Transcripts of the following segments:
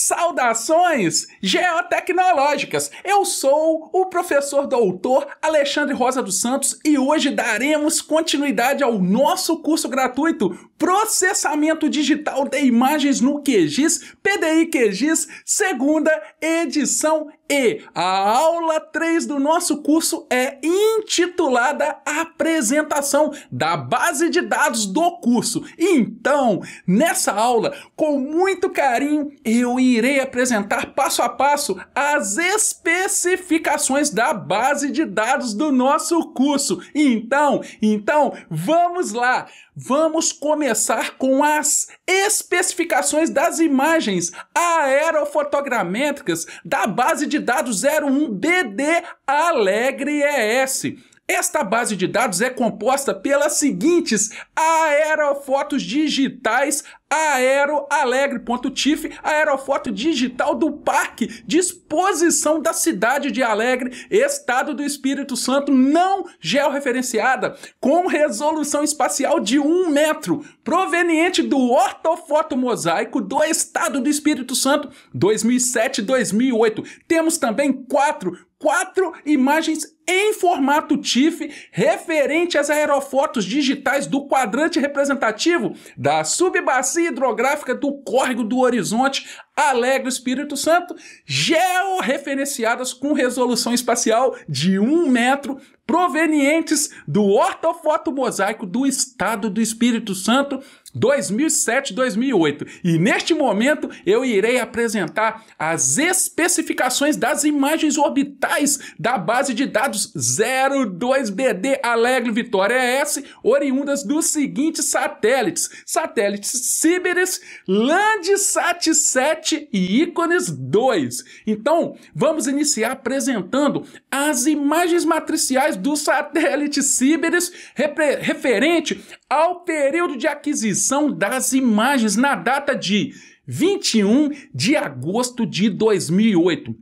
Saudações geotecnológicas! Eu sou o professor doutor Alexandre Rosa dos Santos e hoje daremos continuidade ao nosso curso gratuito Processamento Digital de Imagens no QGIS, PDI QGIS, segunda edição e a aula 3 do nosso curso é intitulada Apresentação da Base de Dados do Curso. Então, nessa aula, com muito carinho, eu irei apresentar passo a passo as especificações da base de dados do nosso curso. Então, então, vamos lá. Vamos começar com as especificações das imagens aerofotogramétricas da base de de dados 01BD é Alegre ES. Esta base de dados é composta pelas seguintes aerofotos digitais aeroalegre.tif, aerofoto digital do parque, disposição da cidade de Alegre, estado do Espírito Santo, não georreferenciada, com resolução espacial de um metro, proveniente do ortofoto mosaico do estado do Espírito Santo 2007-2008. Temos também quatro quatro imagens em formato TIFF referente às aerofotos digitais do quadrante representativo da subbacia Hidrográfica do Córrego do Horizonte, Alegre Espírito Santo, georreferenciadas com resolução espacial de um metro, provenientes do mosaico do Estado do Espírito Santo, 2007, 2008. E neste momento eu irei apresentar as especificações das imagens orbitais da base de dados 02BD Alegre Vitória S, oriundas dos seguintes satélites: satélites Ciberes, Landsat 7 e Ícones 2. Então, vamos iniciar apresentando as imagens matriciais do satélite Ciberes referente ao período de aquisição são das imagens na data de 21 de agosto de 2008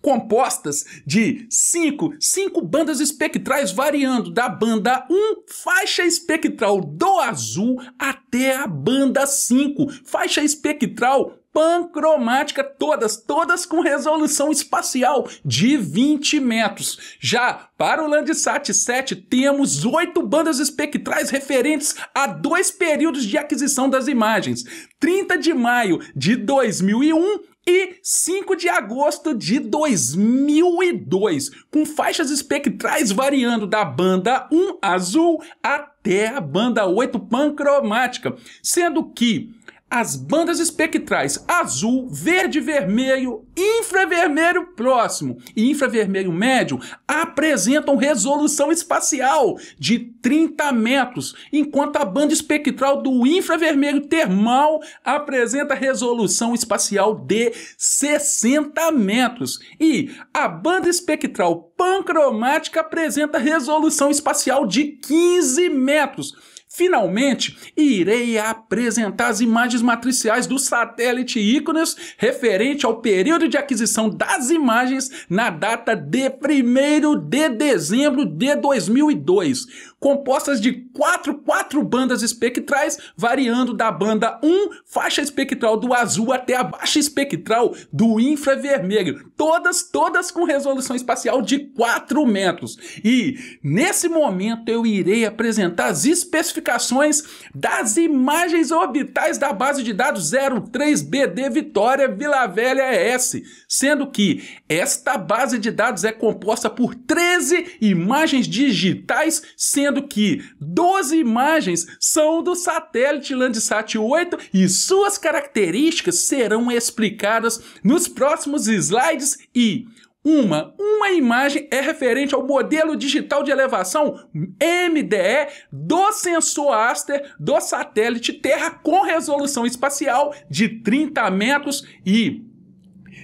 compostas de cinco, cinco bandas espectrais variando da banda 1, faixa espectral do azul, até a banda 5, faixa espectral pancromática, todas, todas com resolução espacial de 20 metros. Já para o Landsat 7, temos oito bandas espectrais referentes a dois períodos de aquisição das imagens: 30 de maio de 2001 e 5 de agosto de 2002, com faixas espectrais variando da banda 1 azul até a banda 8 pancromática, sendo que as bandas espectrais azul, verde vermelho, infravermelho próximo e infravermelho médio apresentam resolução espacial de 30 metros, enquanto a banda espectral do infravermelho termal apresenta resolução espacial de 60 metros e a banda espectral pancromática apresenta resolução espacial de 15 metros. Finalmente, irei apresentar as imagens matriciais do satélite ícones referente ao período de aquisição das imagens na data de 1 de dezembro de 2002 compostas de quatro, quatro bandas espectrais, variando da banda 1, faixa espectral do azul, até a baixa espectral do infravermelho. Todas, todas com resolução espacial de 4 metros. E nesse momento eu irei apresentar as especificações das imagens orbitais da base de dados 03BD Vitória Vila Velha S, sendo que esta base de dados é composta por 13 imagens digitais, sendo dizendo que 12 imagens são do satélite Landsat 8 e suas características serão explicadas nos próximos slides e uma, uma imagem é referente ao modelo digital de elevação MDE do sensor Aster do satélite Terra com resolução espacial de 30 metros e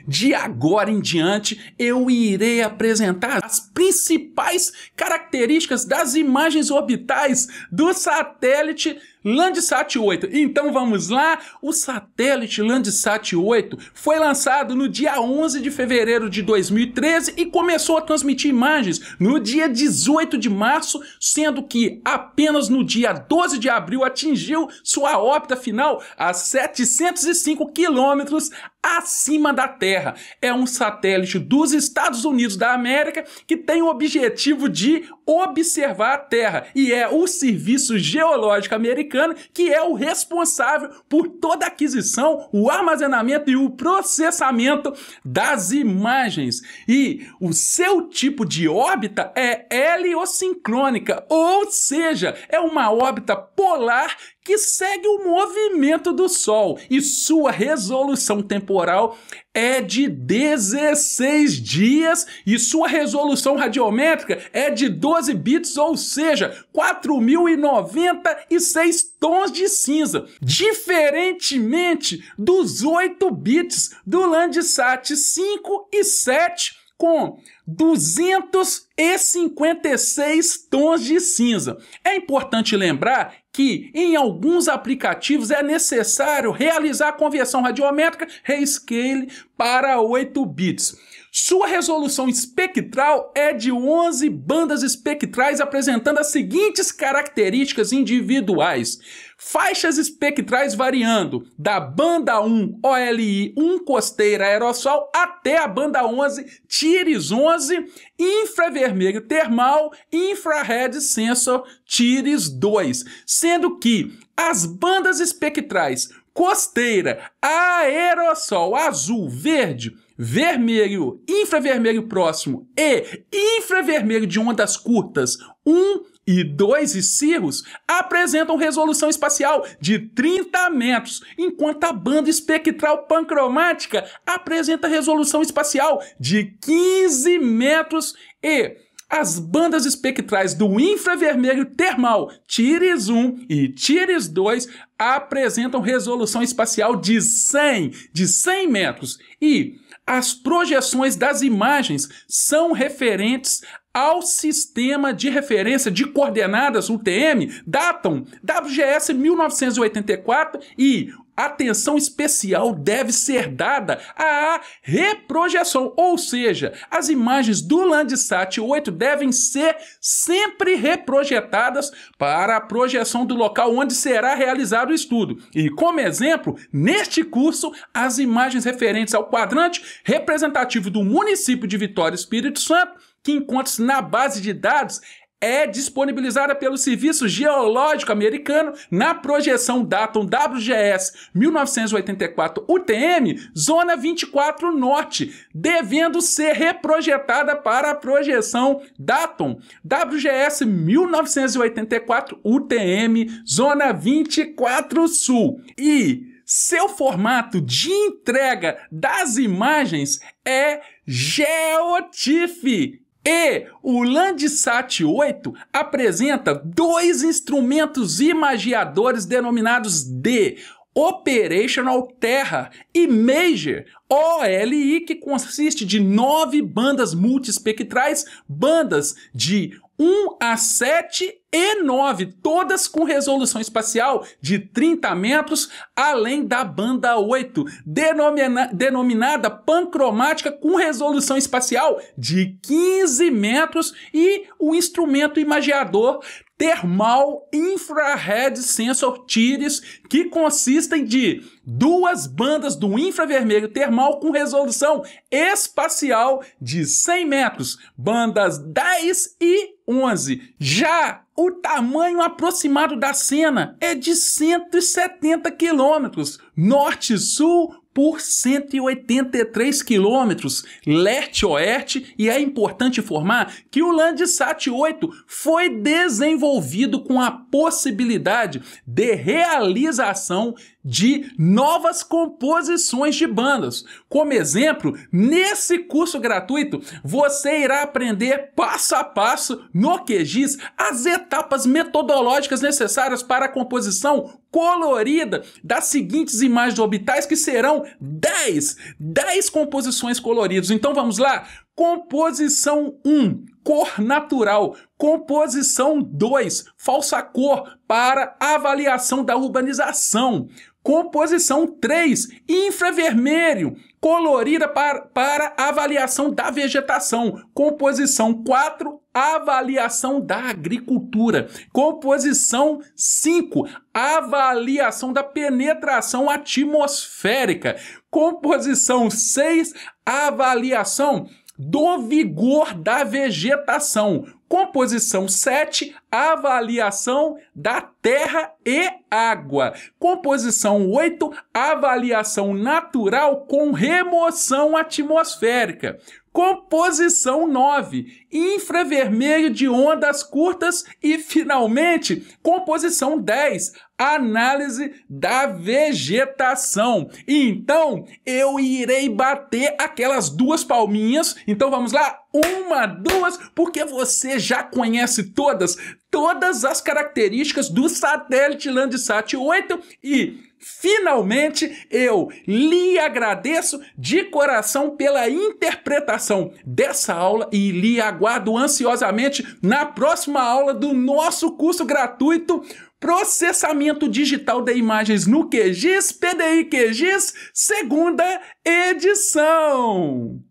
de agora em diante eu irei apresentar as principais características das imagens orbitais do satélite Landsat 8. Então vamos lá, o satélite Landsat 8 foi lançado no dia 11 de fevereiro de 2013 e começou a transmitir imagens no dia 18 de março, sendo que apenas no dia 12 de abril atingiu sua órbita final a 705 quilômetros acima da Terra. É um satélite dos Estados Unidos da América que tem o objetivo de observar a Terra e é o Serviço Geológico Americano que é o responsável por toda a aquisição, o armazenamento e o processamento das imagens. E o seu tipo de órbita é heliosincrônica, ou seja, é uma órbita polar que segue o movimento do Sol e sua resolução temporal é de 16 dias e sua resolução radiométrica é de 12 bits, ou seja, 4096 tons de cinza, diferentemente dos 8 bits do Landsat 5 e 7 com 256 tons de cinza. É importante lembrar que em alguns aplicativos é necessário realizar a conversão radiométrica Rescale para 8 bits. Sua resolução espectral é de 11 bandas espectrais apresentando as seguintes características individuais: Faixas espectrais variando da banda 1 OLI 1 costeira aerossol até a banda 11 TIRES 11 infravermelho termal infrared sensor TIRES 2, sendo que as bandas espectrais costeira, aerossol azul, verde, vermelho, infravermelho próximo e infravermelho de ondas curtas 1 e 2 e Cirrus apresentam resolução espacial de 30 metros, enquanto a banda espectral pancromática apresenta resolução espacial de 15 metros e as bandas espectrais do infravermelho termal TIRES 1 e TIRES 2 apresentam resolução espacial de 100, de 100 metros e as projeções das imagens são referentes ao sistema de referência de coordenadas UTM datam WGS 1984 e atenção especial deve ser dada à reprojeção, ou seja, as imagens do Landsat 8 devem ser sempre reprojetadas para a projeção do local onde será realizado o estudo. E como exemplo, neste curso, as imagens referentes ao quadrante representativo do município de Vitória Espírito Santo que na base de dados é disponibilizada pelo Serviço Geológico Americano na projeção Datum WGS 1984-UTM, Zona 24 Norte, devendo ser reprojetada para a projeção Datum WGS 1984-UTM, Zona 24 Sul. E seu formato de entrega das imagens é GeoTIFF, e o Landsat 8 apresenta dois instrumentos imagiadores denominados D. De Operational Terra e Major OLI, que consiste de nove bandas multiespectrais, bandas de 1 a 7 e 9, todas com resolução espacial de 30 metros, além da banda 8, denomina denominada pancromática com resolução espacial de 15 metros e o instrumento imagiador Thermal Infrared Sensor TIRES, que consistem de duas bandas do infravermelho termal com resolução espacial de 100 metros, bandas 10 e 11. Já o tamanho aproximado da cena é de 170 quilômetros, norte-sul, por 183 quilômetros leste-oeste e é importante informar que o Landsat 8 foi desenvolvido com a possibilidade de realização de novas composições de bandas. Como exemplo, nesse curso gratuito você irá aprender passo a passo no QGIS as etapas metodológicas necessárias para a composição colorida das seguintes imagens orbitais, que serão 10, 10 composições coloridas. Então vamos lá? Composição 1, cor natural. Composição 2, falsa cor para avaliação da urbanização. Composição 3, infravermelho, colorida para, para avaliação da vegetação. Composição 4, avaliação da agricultura. Composição 5, avaliação da penetração atmosférica. Composição 6, avaliação do vigor da vegetação. Composição 7, avaliação da terra e água. Composição 8, avaliação natural com remoção atmosférica. Composição 9, infravermelho de ondas curtas. E, finalmente, composição 10, análise da vegetação. Então, eu irei bater aquelas duas palminhas. Então, vamos lá? uma, duas, porque você já conhece todas, todas as características do satélite Landsat 8 e finalmente eu lhe agradeço de coração pela interpretação dessa aula e lhe aguardo ansiosamente na próxima aula do nosso curso gratuito Processamento Digital de Imagens no QGIS, PDI QGIS, segunda edição.